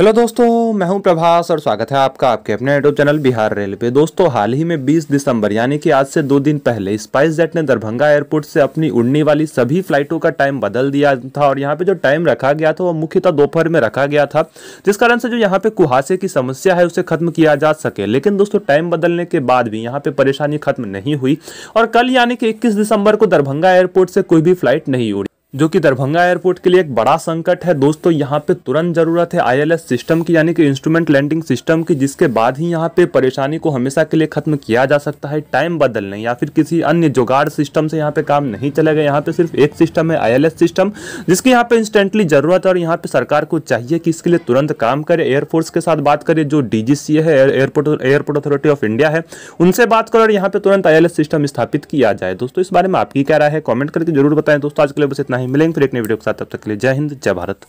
hello दोस्तों मैं हूं प्रभास और स्वागत है आपका आपके अपने यूट्यूब चैनल बिहार रेल पे दोस्तों हाल ही में 20 दिसंबर यानी कि आज से दो दिन पहले स्पाइस जेट ने दरभंगा एयरपोर्ट से अपनी उड़ने वाली सभी फ्लाइटों का टाइम बदल दिया था और यहाँ पे जो टाइम रखा गया था वो मुख्यतः दोपहर में रखा गया था जिस कारण से जो यहाँ पे कुहासे की समस्या है उसे खत्म किया जा सके लेकिन दोस्तों टाइम बदलने के बाद भी यहाँ पे परेशानी खत्म नहीं हुई और कल यानी कि इक्कीस दिसंबर को दरभंगा एयरपोर्ट से कोई भी फ्लाइट नहीं उड़ी जो कि दरभंगा एयरपोर्ट के लिए एक बड़ा संकट है दोस्तों यहाँ पे तुरंत जरूरत है आईएलएस सिस्टम की यानी कि इंस्ट्रूमेंट लैंडिंग सिस्टम की जिसके बाद ही यहाँ पे परेशानी को हमेशा के लिए खत्म किया जा सकता है टाइम बदलने या फिर किसी अन्य जुगाड़ सिस्टम से यहाँ पे काम नहीं चलेगा यहाँ पे सिर्फ एक सिस्टम है आई सिस्टम जिसकी यहाँ पे इंस्टेंटली जरूरत है और यहाँ पे सरकार को चाहिए कि इसके लिए तुरंत काम करे एयरफोर्स के साथ बात करे जो डी है airport airport authority of India है उनसे बात करें और यहाँ पे तुरंत आई सिस्टम स्थापित किया जाए दोस्तों इस बारे में आपकी क्या राय है कॉमेंट करके जरूर बताएं दोस्तों आज के लिए बस इतना ही मिलेंगे फिर एक नई वीडियो के साथ तब तक के लिए जय हिंद जय भारत